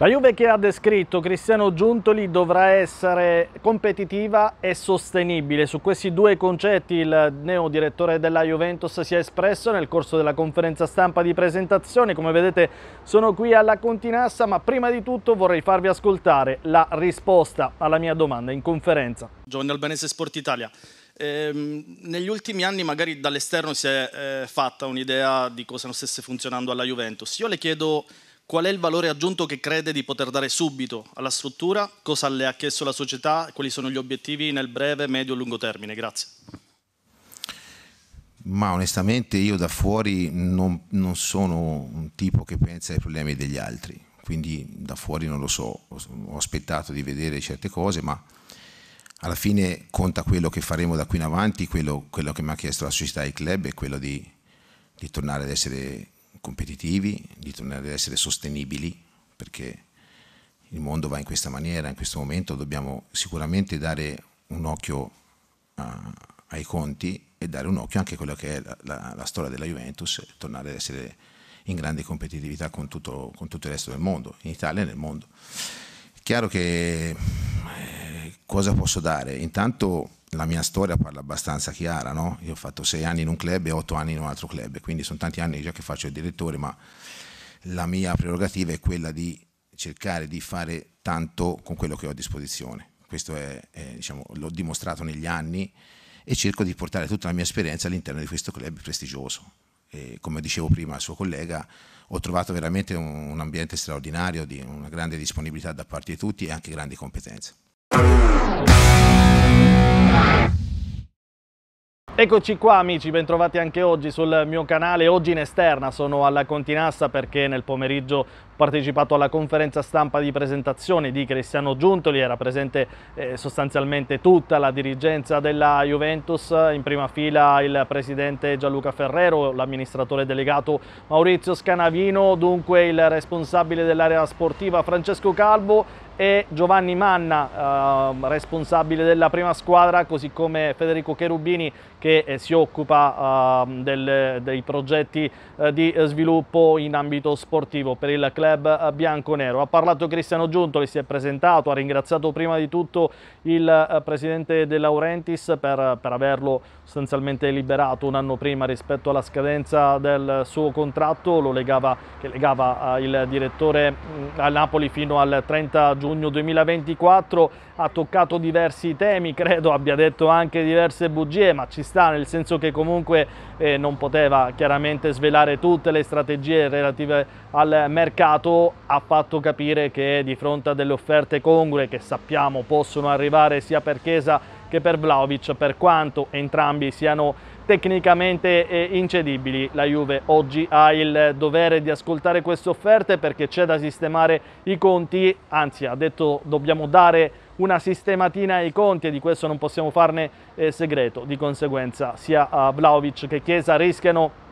La Juve che ha descritto Cristiano Giuntoli dovrà essere competitiva e sostenibile. Su questi due concetti il neo direttore della Juventus si è espresso nel corso della conferenza stampa di presentazione. Come vedete sono qui alla Continassa, ma prima di tutto vorrei farvi ascoltare la risposta alla mia domanda in conferenza. Giovanni Albanese Sport Italia. Eh, negli ultimi anni magari dall'esterno si è eh, fatta un'idea di cosa non stesse funzionando alla Juventus. Io le chiedo qual è il valore aggiunto che crede di poter dare subito alla struttura, cosa le ha chiesto la società, quali sono gli obiettivi nel breve, medio e lungo termine. Grazie. Ma onestamente io da fuori non, non sono un tipo che pensa ai problemi degli altri, quindi da fuori non lo so, ho aspettato di vedere certe cose, ma alla fine conta quello che faremo da qui in avanti, quello, quello che mi ha chiesto la società e il club è quello di, di tornare ad essere competitivi, di tornare ad essere sostenibili, perché il mondo va in questa maniera, in questo momento dobbiamo sicuramente dare un occhio a, ah, ai conti e dare un occhio anche a quella che è la, la, la storia della Juventus, e tornare ad essere in grande competitività con tutto, con tutto, il resto del mondo, in Italia e nel mondo. chiaro che eh, cosa posso dare? Intanto la mia storia parla abbastanza chiara, no? Io ho fatto sei anni in un club e otto anni in un altro club, quindi sono tanti anni già che faccio il direttore, ma la mia prerogativa è quella di cercare di fare tanto con quello che ho a disposizione. Questo è, è, diciamo, l'ho dimostrato negli anni e cerco di portare tutta la mia esperienza all'interno di questo club prestigioso. E come dicevo prima al suo collega, ho trovato veramente un, un ambiente straordinario, di una grande disponibilità da parte di tutti e anche grandi competenze. Eccoci qua amici, bentrovati anche oggi sul mio canale, oggi in esterna sono alla Continassa perché nel pomeriggio ho partecipato alla conferenza stampa di presentazione di Cristiano Giuntoli, era presente eh, sostanzialmente tutta la dirigenza della Juventus, in prima fila il presidente Gianluca Ferrero, l'amministratore delegato Maurizio Scanavino, dunque il responsabile dell'area sportiva Francesco Calvo e Giovanni Manna, eh, responsabile della prima squadra, così come Federico Cherubini che eh, si occupa eh, del, dei progetti eh, di sviluppo in ambito sportivo per il club eh, bianconero. Ha parlato Cristiano Giunto, Giuntoli, si è presentato, ha ringraziato prima di tutto il eh, presidente De Laurentiis per, per averlo sostanzialmente liberato un anno prima rispetto alla scadenza del suo contratto, lo legava, che legava il direttore mm, a Napoli fino al 30 giugno giugno 2024 ha toccato diversi temi, credo abbia detto anche diverse bugie, ma ci sta nel senso che comunque eh, non poteva chiaramente svelare tutte le strategie relative al mercato, ha fatto capire che di fronte a delle offerte congrue che sappiamo possono arrivare sia per Chiesa che per Vlaovic, per quanto entrambi siano tecnicamente eh, incedibili. La Juve oggi ha il dovere di ascoltare queste offerte perché c'è da sistemare i conti, anzi ha detto dobbiamo dare una sistematina ai conti e di questo non possiamo farne eh, segreto. Di conseguenza sia Vlaovic che Chiesa rischiano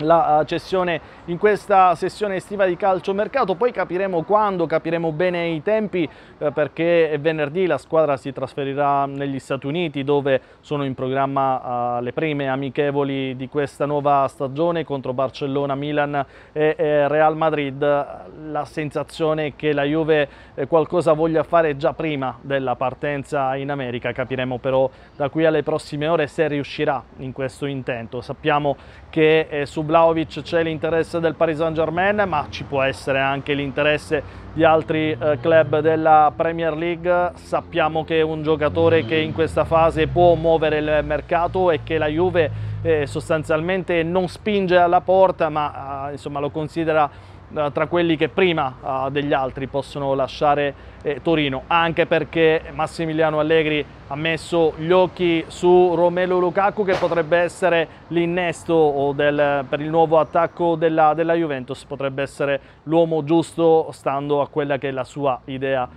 la eh, cessione in questa sessione estiva di calcio mercato poi capiremo quando, capiremo bene i tempi eh, perché venerdì la squadra si trasferirà negli Stati Uniti dove sono in programma eh, le prime amichevoli di questa nuova stagione contro Barcellona, Milan e, e Real Madrid. La sensazione è che la Juve eh, qualcosa voglia fare già prima della partenza in America, capiremo però da qui alle prossime ore se riuscirà in questo intento. Sappiamo che è eh, subito Vlaovic c'è l'interesse del Paris Saint Germain, ma ci può essere anche l'interesse di altri eh, club della Premier League. Sappiamo che è un giocatore che in questa fase può muovere il mercato e che la Juve eh, sostanzialmente non spinge alla porta, ma eh, insomma, lo considera eh, tra quelli che prima eh, degli altri possono lasciare eh, Torino, anche perché Massimiliano Allegri ha messo gli occhi su Romelo Lukaku che potrebbe essere l'innesto del, per il nuovo attacco della, della Juventus, potrebbe essere l'uomo giusto stando a quella che è la sua idea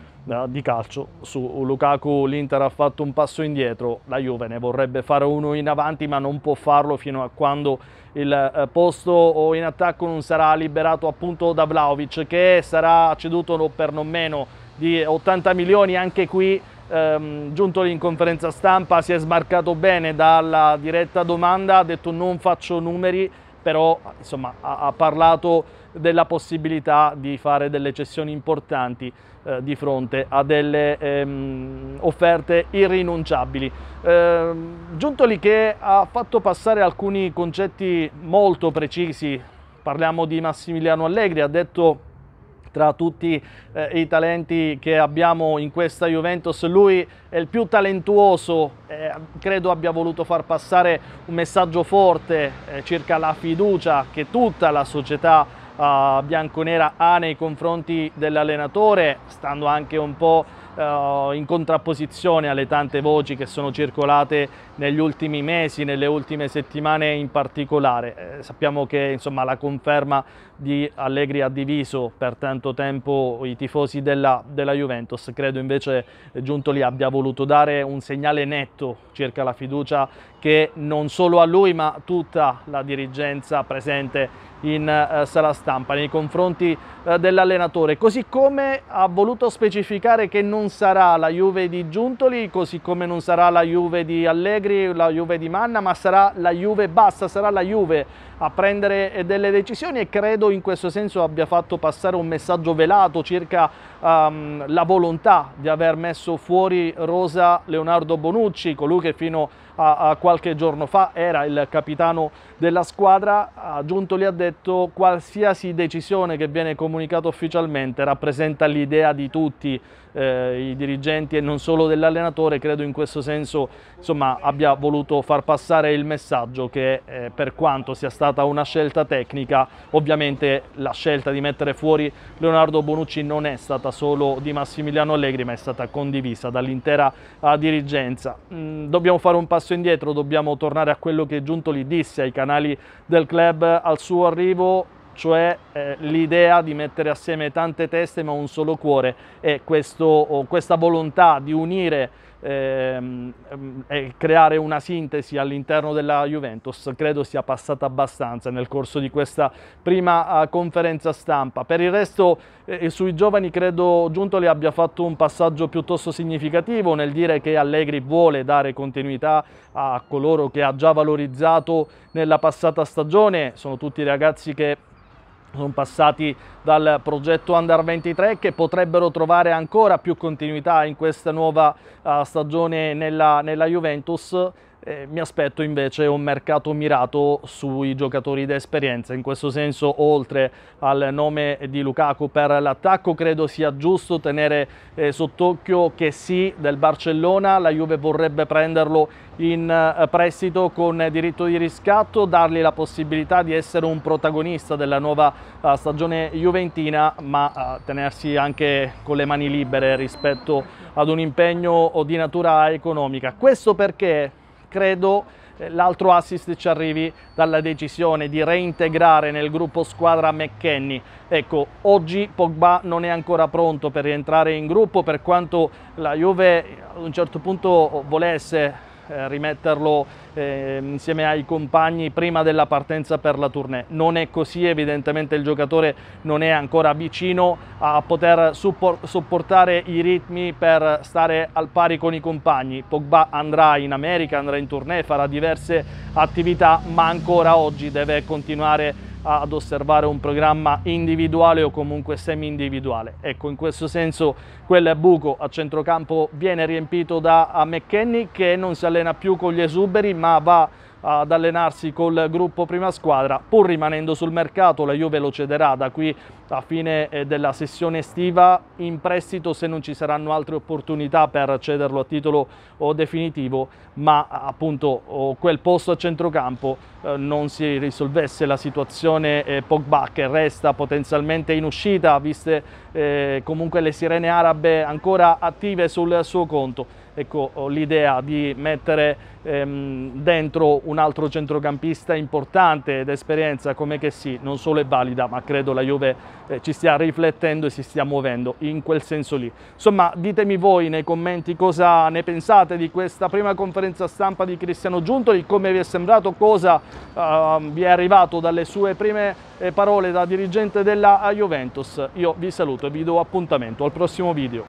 di calcio su Lukaku l'Inter ha fatto un passo indietro la Juve ne vorrebbe fare uno in avanti ma non può farlo fino a quando il eh, posto in attacco non sarà liberato appunto da Vlaovic che sarà ceduto per non meno di 80 milioni anche qui ehm, Giuntoli in conferenza stampa si è smarcato bene dalla diretta domanda ha detto non faccio numeri però insomma, ha, ha, parlato della possibilità di fare delle cessioni importanti eh, di fronte a delle ehm, offerte irrinunciabili. Eh, Giuntoli che ha fatto passare alcuni concetti molto precisi, parliamo di Massimiliano Allegri, ha detto tra tutti eh, i talenti che abbiamo in questa Juventus, lui è il più talentuoso, eh, credo abbia voluto far passare un messaggio forte eh, circa la fiducia che tutta la società eh, bianconera ha nei confronti dell'allenatore, stando anche un po' Eh, in contrapposizione alle tante voci che sono circolate negli ultimi mesi, nelle ultime settimane in particolare. Eh, sappiamo che insomma, la conferma di Allegri ha diviso per tanto tempo i tifosi della, della Juventus, credo invece eh, Giuntoli abbia voluto dare un segnale netto circa la fiducia che non solo a lui ma tutta la dirigenza presente in eh, sala stampa nei confronti eh, dell'allenatore, così come ha voluto specificare che non sarà la Juve di Giuntoli, così come non sarà la Juve di Allegri, la Juve di Manna, ma sarà la Juve bassa, sarà la Juve a prendere eh, delle decisioni e credo in questo senso abbia fatto passare un messaggio velato circa um, la volontà di aver messo fuori Rosa Leonardo Bonucci, colui che fino a a, a qualche giorno fa era il capitano della squadra, gli ha detto qualsiasi decisione che viene comunicata ufficialmente rappresenta l'idea di tutti eh, i dirigenti e non solo dell'allenatore, credo in questo senso insomma, abbia voluto far passare il messaggio che eh, per quanto sia stata una scelta tecnica, ovviamente la scelta di mettere fuori Leonardo Bonucci non è stata solo di Massimiliano Allegri ma è stata condivisa dall'intera eh, dirigenza. Mm, dobbiamo fare un passo passo indietro, dobbiamo tornare a quello che Giuntoli disse ai canali del club al suo arrivo cioè eh, l'idea di mettere assieme tante teste ma un solo cuore e questo, oh, questa volontà di unire Ehm, ehm, e creare una sintesi all'interno della Juventus credo sia passata abbastanza nel corso di questa prima eh, conferenza stampa. Per il resto eh, eh sui giovani credo Giuntoli abbia fatto un passaggio piuttosto significativo nel dire che Allegri vuole dare continuità a coloro che ha già valorizzato nella passata stagione, sono tutti ragazzi che sono passati dal progetto Under 23 che potrebbero trovare ancora più continuità in questa nuova uh, stagione nella, nella Juventus eh, mi aspetto invece un mercato mirato sui giocatori d'esperienza. In questo senso, oltre al nome di Lukaku per l'attacco, credo sia giusto tenere eh, sott'occhio che sì del Barcellona, la Juve vorrebbe prenderlo in eh, prestito con diritto di riscatto, dargli la possibilità di essere un protagonista della nuova eh, stagione juventina, ma eh, tenersi anche con le mani libere rispetto ad un impegno di natura economica. Questo perché credo eh, l'altro assist ci arrivi dalla decisione di reintegrare nel gruppo squadra McKenny. Ecco, oggi Pogba non è ancora pronto per rientrare in gruppo, per quanto la Juve ad un certo punto volesse eh, rimetterlo eh, insieme ai compagni prima della partenza per la tournée. Non è così, evidentemente il giocatore non è ancora vicino a poter sopportare i ritmi per stare al pari con i compagni. Pogba andrà in America, andrà in tournée, farà diverse attività, ma ancora oggi deve continuare ad osservare un programma individuale o comunque semi-individuale. Ecco, in questo senso quel buco a centrocampo viene riempito da McKenny che non si allena più con gli esuberi ma va ad allenarsi col gruppo prima squadra, pur rimanendo sul mercato, la Juve lo cederà da qui a fine eh, della sessione estiva in prestito se non ci saranno altre opportunità per cederlo a titolo definitivo, ma appunto quel posto a centrocampo eh, non si risolvesse la situazione eh, Pogba che resta potenzialmente in uscita, viste comunque le sirene arabe ancora attive sul suo conto ecco, l'idea di mettere ehm, dentro un altro centrocampista importante ed esperienza come che sì, non solo è valida, ma credo la Juve eh, ci stia riflettendo e si stia muovendo in quel senso lì. Insomma, ditemi voi nei commenti cosa ne pensate di questa prima conferenza stampa di Cristiano Giuntoli, come vi è sembrato, cosa eh, vi è arrivato dalle sue prime eh, parole da dirigente della Juventus. Io vi saluto e vi do appuntamento al prossimo video.